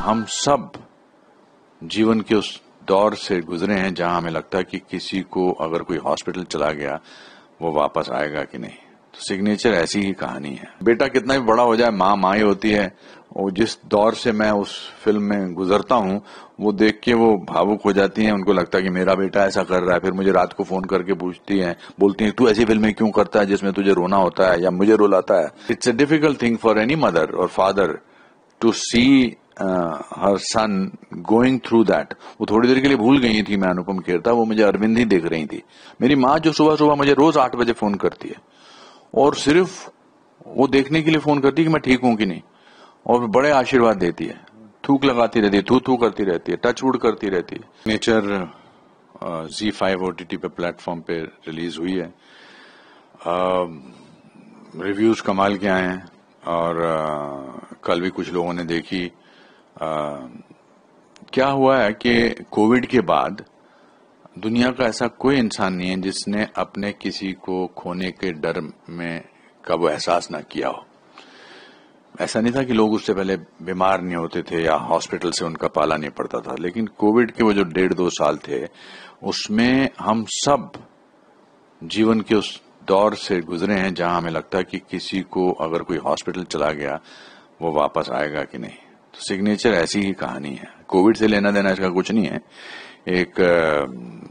हम सब जीवन के उस दौर से गुजरे हैं जहां हमें लगता है कि किसी को अगर कोई हॉस्पिटल चला गया वो वापस आएगा कि नहीं तो सिग्नेचर ऐसी ही कहानी है बेटा कितना भी बड़ा हो जाए माँ माए होती है और जिस दौर से मैं उस फिल्म में गुजरता हूँ वो देख के वो भावुक हो जाती हैं उनको लगता है कि मेरा बेटा ऐसा कर रहा है फिर मुझे रात को फोन करके पूछती हैं बोलती हैं तू ऐसी फिल्में क्यों करता है जिसमें तुझे रोना होता है या मुझे रोलाता है it's a difficult thing for any mother or father to see her son going through that वो थोड़ी देर के लिए भूल गई थी मैं अनुपम खेर था वो मुझे अरविंद ही देख रही थी मेरी माँ जो सुबह सुबह मुझे रोज आठ बजे फोन करती है और सिर्फ वो देखने के लिए फोन करती है कि मैं ठीक हूं कि नहीं और बड़े आशीर्वाद देती है थूक लगाती रहती है थू थू करती रहती है टच वुड करती रहती है nature Zee five O T T पे प्लेटफॉर्म पे रिलीज हुई है रिव्यूज um, कमाल के आए हैं और uh, कल भी कुछ लोगों ने देखी आ, क्या हुआ है कि कोविड के बाद दुनिया का ऐसा कोई इंसान नहीं है जिसने अपने किसी को खोने के डर में कब एहसास ना किया हो ऐसा नहीं था कि लोग उससे पहले बीमार नहीं होते थे या हॉस्पिटल से उनका पाला नहीं पड़ता था लेकिन कोविड के वो जो डेढ़ दो साल थे उसमें हम सब जीवन के उस दौर से गुजरे हैं जहां हमें लगता है कि किसी को अगर कोई हॉस्पिटल चला गया वो वापस आएगा कि नहीं तो सिग्नेचर ऐसी ही कहानी है कोविड से लेना देना इसका कुछ नहीं है एक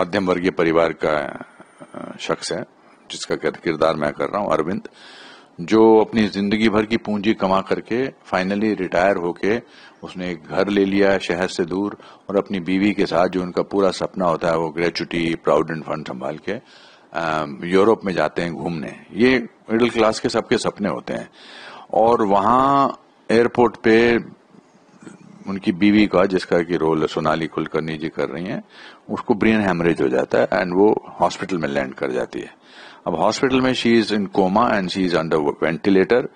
मध्यम वर्गीय परिवार का शख्स है जिसका किरदार मैं कर रहा हूं अरविंद जो अपनी जिंदगी भर की पूंजी कमा करके फाइनली रिटायर होके उसने एक घर ले लिया शहर से दूर और अपनी बीवी के साथ जो उनका पूरा सपना होता है वो ग्रेचुटी प्राउडेंट फंड संभाल के यूरोप में जाते हैं घूमने ये मिडिल क्लास के सबके सपने होते हैं और वहां एयरपोर्ट पे उनकी बीवी का जिसका कि रोल सोनाली कुलकर्णी जी कर रही हैं उसको ब्रेन हेमरेज हो जाता है एंड वो हॉस्पिटल में लैंड कर जाती है अब हॉस्पिटल में she is in coma and she is under ventilator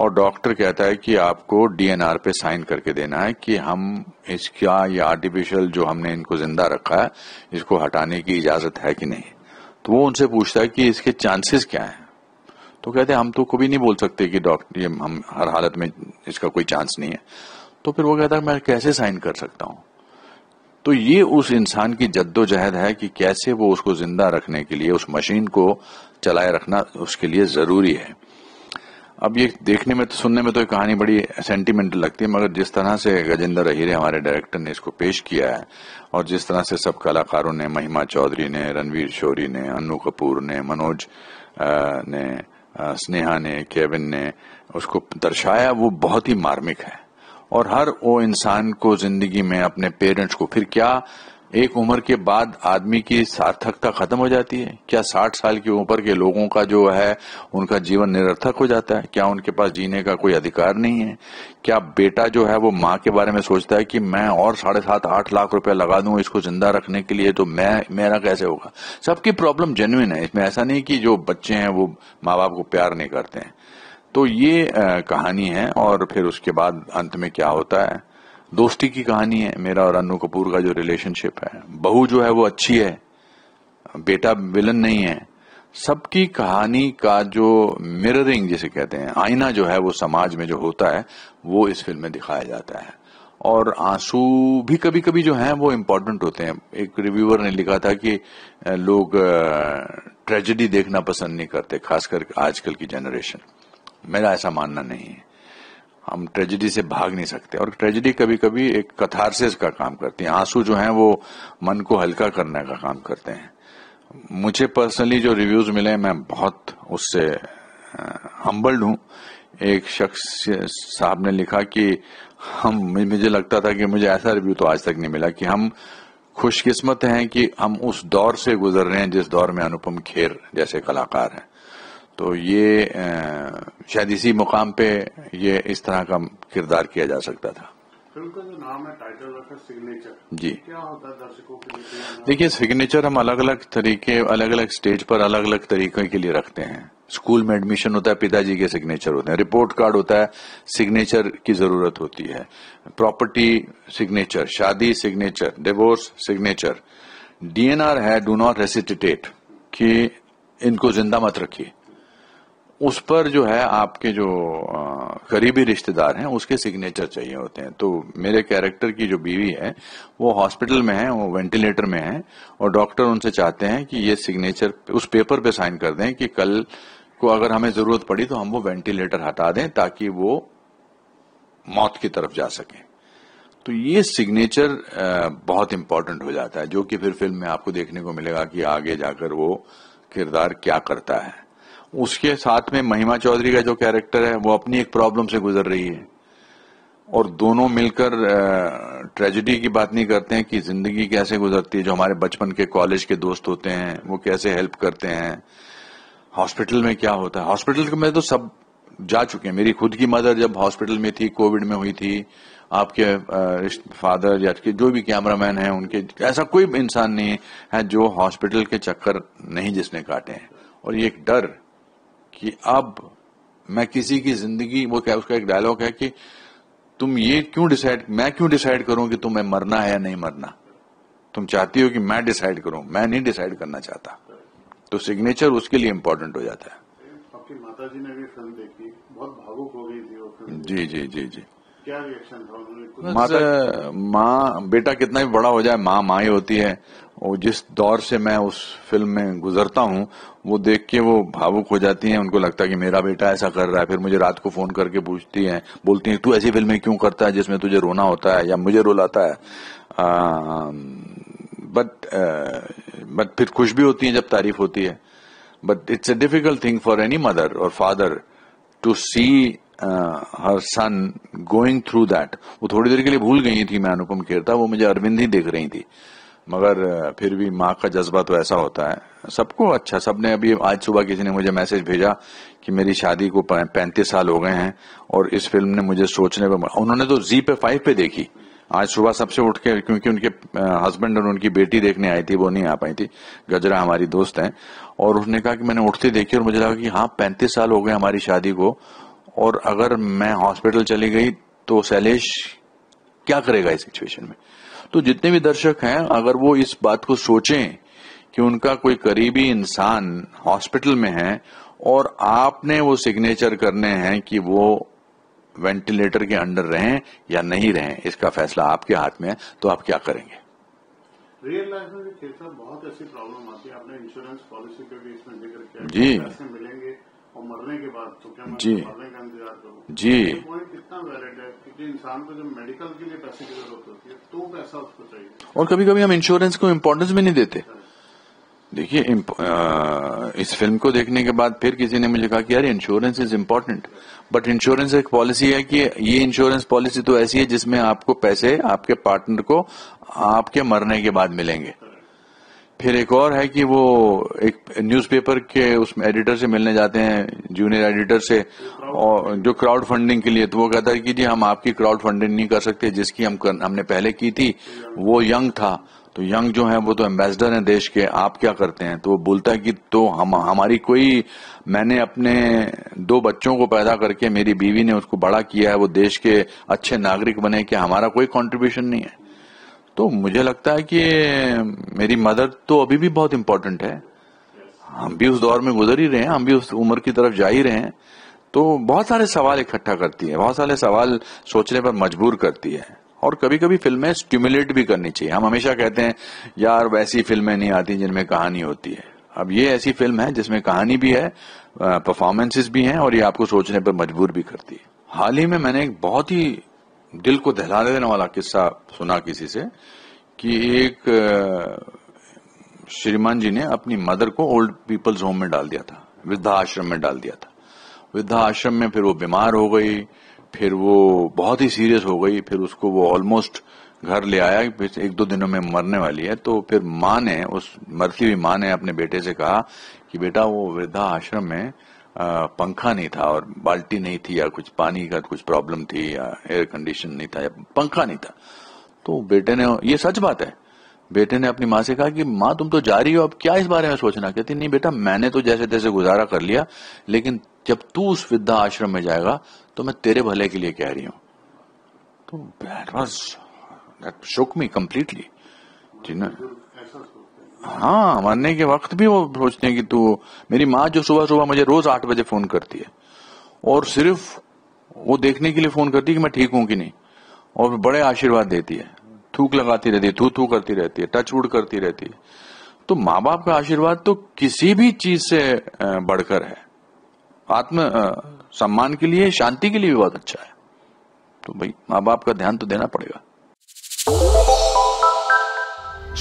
और डॉक्टर कहता है कि आपको डीएनआर पे साइन करके देना है कि हम इसका ये आर्टिफिशियल जो हमने इनको जिंदा रखा है इसको हटाने की इजाजत है कि नहीं तो वो उनसे पूछता है कि इसके चांसेस क्या है तो कहते हम तो कभी नहीं बोल सकते कि डॉक्टर ये हम हर हालत में इसका कोई चांस नहीं है तो फिर वो कहता मैं कैसे साइन कर सकता हूँ तो ये उस इंसान की जद्दोजहद है कि कैसे वो उसको जिंदा रखने के लिए उस मशीन को चलाए रखना उसके लिए जरूरी है अब ये देखने में तो सुनने में तो ये कहानी बड़ी सेंटिमेंटल लगती है मगर जिस तरह से गजेंद्र अहिरे हमारे डायरेक्टर ने इसको पेश किया है और जिस तरह से सब कलाकारों ने महिमा चौधरी ने रणवीर शोरी ने अनु कपूर ने मनोज ने स्नेहा ने केविन ने उसको दर्शाया वो बहुत ही मार्मिक है और हर वो इंसान को जिंदगी में अपने पेरेंट्स को फिर क्या एक उम्र के बाद आदमी की सार्थकता खत्म हो जाती है क्या साठ साल के ऊपर के लोगों का जो है उनका जीवन निरर्थक हो जाता है क्या उनके पास जीने का कोई अधिकार नहीं है क्या बेटा जो है वो माँ के बारे में सोचता है कि मैं और साढ़े सात आठ लाख रुपया लगा दू इसको जिंदा रखने के लिए तो मैं मेरा कैसे होगा सबकी प्रॉब्लम जेन्युन है इसमें ऐसा नहीं कि जो बच्चे हैं वो माँ बाप को प्यार नहीं करते हैं तो ये कहानी है और फिर उसके बाद अंत में क्या होता है दोस्ती की कहानी है मेरा और अनु कपूर का जो रिलेशनशिप है बहू जो है वो अच्छी है बेटा विलन नहीं है सबकी कहानी का जो मिररिंग जिसे कहते हैं आईना जो है वो समाज में जो होता है वो इस फिल्म में दिखाया जाता है और आंसू भी कभी कभी जो हैं वो इम्पोर्टेंट होते हैं एक रिव्यूअर ने लिखा था कि लोग ट्रेजेडी देखना पसंद नहीं करते खासकर आजकल की जनरेशन मेरा ऐसा मानना नहीं है हम ट्रेजेडी से भाग नहीं सकते और ट्रेजेडी कभी कभी एक कथारसिस का काम करती है आंसू जो हैं वो मन को हल्का करने का काम करते हैं मुझे पर्सनली जो रिव्यूज मिले मैं बहुत उससे हम्बल्ड हूं एक शख्स साहब ने लिखा कि हम मुझे लगता था कि मुझे ऐसा रिव्यू तो आज तक नहीं मिला कि हम खुशकिस्मत हैं कि हम उस दौर से गुजर रहे हैं जिस दौर में अनुपम खेर जैसे कलाकार हैं तो ये शायद इसी मुकाम पे ये इस तरह का किरदार किया जा सकता था फिल्म का जो नाम है टाइटल रखा सिग्नेचर जी क्या होता है दर्शकों के लिए देखिए सिग्नेचर हम अलग अलग तरीके अलग अलग स्टेज पर अलग अलग तरीके के लिए रखते हैं स्कूल में एडमिशन होता है पिताजी के सिग्नेचर होते हैं रिपोर्ट कार्ड होता है सिग्नेचर की जरूरत होती है प्रॉपर्टी सिग्नेचर शादी सिग्नेचर डिवोर्स सिग्नेचर डीएनआर है डू नॉट रेसिटेट कि इनको जिंदा मत रखिए उस पर जो है आपके जो करीबी रिश्तेदार हैं उसके सिग्नेचर चाहिए होते हैं तो मेरे कैरेक्टर की जो बीवी है वो हॉस्पिटल में है वो वेंटिलेटर में है और डॉक्टर उनसे चाहते हैं कि ये सिग्नेचर उस पेपर पे साइन कर दें कि कल को अगर हमें जरूरत पड़ी तो हम वो वेंटिलेटर हटा दें ताकि वो मौत की तरफ जा सके तो ये सिग्नेचर बहुत इंपॉर्टेंट हो जाता है जो कि फिर फिल्म में आपको देखने को मिलेगा कि आगे जाकर वो किरदार क्या करता है उसके साथ में महिमा चौधरी का जो कैरेक्टर है वो अपनी एक प्रॉब्लम से गुजर रही है और दोनों मिलकर ट्रेजिडी की बात नहीं करते हैं कि जिंदगी कैसे गुजरती है जो हमारे बचपन के कॉलेज के दोस्त होते हैं वो कैसे हेल्प करते हैं हॉस्पिटल में क्या होता है हॉस्पिटल में तो सब जा चुके हैं मेरी खुद की मदर जब हॉस्पिटल में थी कोविड में हुई थी आपके फादर या जो भी कैमरामैन हैं उनके ऐसा कोई इंसान नहीं है जो हॉस्पिटल के चक्कर नहीं जिसने काटे हैं और ये एक डर कि अब मैं किसी की जिंदगी वो क्या उसका एक डायलॉग है कि तुम ये क्यों डिसाइड मैं क्यों डिसाइड करूं कि तुम्हें मरना है या नहीं मरना तुम चाहती हो कि मैं डिसाइड करूं मैं नहीं डिसाइड करना चाहता तो सिग्नेचर उसके लिए इम्पोर्टेंट हो जाता है आपकी माता जी ने भी फिल्म देखी बहुत भावुक हो गई थी जी जी जी जी क्या रिएक्शन था माता माँ बेटा कितना भी बड़ा हो जाए माँ माँ ही होती है और जिस दौर से मैं उस फिल्म में गुजरता हूँ वो देख के वो भावुक हो जाती हैं उनको लगता है कि मेरा बेटा ऐसा कर रहा है फिर मुझे रात को फोन करके पूछती हैं बोलती हैं तू ऐसी फिल्में क्यों करता है जिसमें तुझे रोना होता है या मुझे रोलाता है बट बट फिर खुश भी होती हैं जब तारीफ होती है but it's a difficult thing for any mother or father to see her son going through that वो थोड़ी देर के लिए भूल गई थी मैं अनुपम खेरता वो मुझे अरविंद ही देख रही थी मगर फिर भी माँ का जज्बा तो ऐसा होता है सबको अच्छा सबने अभी आज सुबह किसी ने मुझे मैसेज भेजा कि मेरी शादी को पैंतीस साल हो गए हैं और इस फिल्म ने मुझे सोचने पर उन्होंने तो जी पे फाइव पे देखी आज सुबह सबसे उठ के क्योंकि उनके हस्बैंड और उनकी बेटी देखने आई थी वो नहीं आ पाई थी गजरा हमारी दोस्त हैं और उसने कहा कि मैंने उठते देखी और मुझे लगा कि हाँ पैंतीस साल हो गए हमारी शादी को और अगर मैं हॉस्पिटल चली गई तो शैलेश क्या करेगा इस सिचुएशन में तो जितने भी दर्शक हैं अगर वो इस बात को सोचें कि उनका कोई करीबी इंसान हॉस्पिटल में है और आपने वो सिग्नेचर करने हैं कि वो वेंटिलेटर के अंडर रहें या नहीं रहें इसका फैसला आपके हाथ में है तो आप क्या करेंगे रियल लाइफ में बहुत ऐसी प्रॉब्लम आती है आपने इंश्योरेंस पॉलिसी के भी इसमें जिक्र किया जी पैसे मिलेंगे और मरने के बाद तो क्या जी मरने का इंतजार जी पॉइंट तो कितना वैलिड है क्योंकि इंसान को जब मेडिकल के लिए पैसे की जरूरत होती है तो पैसा उसको चाहिए और कभी कभी हम इंश्योरेंस को इम्पोर्टेंस भी नहीं देते देखिए इस फिल्म को देखने के बाद फिर किसी ने मुझे कहा कि यार insurance is important but insurance एक पॉलिसी है कि ये इंश्योरेंस पॉलिसी तो ऐसी है जिसमें आपको पैसे आपके पार्टनर को आपके मरने के बाद मिलेंगे फिर एक और है कि वो एक न्यूज़पेपर के उस एडिटर से मिलने जाते हैं जूनियर एडिटर से और जो क्राउड फंडिंग के लिए तो वो कहता है कि जी हम आपकी क्राउड फंडिंग नहीं कर सकते जिसकी हम कर, हमने पहले की थी वो यंग था तो यंग जो है वो तो एम्बेसडर है देश के आप क्या करते हैं तो वो बोलता है कि तो हम हमारी कोई मैंने अपने दो बच्चों को पैदा करके मेरी बीवी ने उसको बड़ा किया है वो देश के अच्छे नागरिक बने कि हमारा कोई कॉन्ट्रीब्यूशन नहीं है तो मुझे लगता है कि मेरी मदर तो अभी भी बहुत इम्पोर्टेंट है हम भी उस दौर में गुजर ही रहे हैं हम भी उस उम्र की तरफ जा ही रहे हैं तो बहुत सारे सवाल इकट्ठा करती है बहुत सारे सवाल सोचने पर मजबूर करती है और कभी कभी फिल्में स्टिमुलेट भी करनी चाहिए हम हमेशा कहते हैं यार वैसी फिल्में नहीं आती जिनमें कहानी होती है अब ये ऐसी फिल्म है जिसमें कहानी भी है परफॉर्मेंसेस भी हैं और ये आपको सोचने पर मजबूर भी करती है हाल ही में मैंने एक बहुत ही दिल को दहला देने वाला किस्सा सुना किसी से कि एक श्रीमान जी ने अपनी मदर को ओल्ड पीपल्स होम में डाल दिया था वृद्धा आश्रम में डाल दिया था वृद्धा आश्रम में फिर वो बीमार हो गई फिर वो बहुत ही सीरियस हो गई फिर उसको वो ऑलमोस्ट घर ले आया फिर एक दो दिनों में मरने वाली है तो फिर माँ ने उस मरती हुई माँ ने अपने बेटे से कहा कि बेटा वो वृद्धा आश्रम में पंखा नहीं था और बाल्टी नहीं थी या कुछ पानी का कुछ प्रॉब्लम थी या एयर कंडीशन नहीं था या पंखा नहीं था तो बेटे ने ये सच बात है बेटे ने अपनी माँ से कहा कि माँ तुम तो जा रही हो अब क्या इस बारे में सोचना कहती नहीं बेटा मैंने तो जैसे तैसे गुजारा कर लिया लेकिन जब तू उस वृद्धा आश्रम में जाएगा तो मैं तेरे भले के लिए कह रही हूँ तो वॉज शुक मी कंप्लीटली जी ना हाँ मरने के वक्त भी वो सोचते हैं कि तू मेरी माँ जो सुबह सुबह मुझे रोज आठ बजे फोन करती है और सिर्फ वो देखने के लिए फोन करती है कि मैं ठीक हूं कि नहीं और बड़े आशीर्वाद देती है थूक लगाती रहती है थू थू करती रहती है टच वुड करती रहती है तो माँ बाप का आशीर्वाद तो किसी भी चीज से बढ़कर है आत्म सम्मान के लिए शांति के लिए भी बहुत अच्छा है तो भाई माँ बाप का ध्यान तो देना पड़ेगा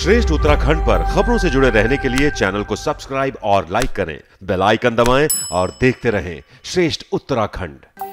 श्रेष्ठ उत्तराखंड पर खबरों से जुड़े रहने के लिए चैनल को सब्सक्राइब और लाइक करें बेल आइकन दबाएं और देखते रहें श्रेष्ठ उत्तराखंड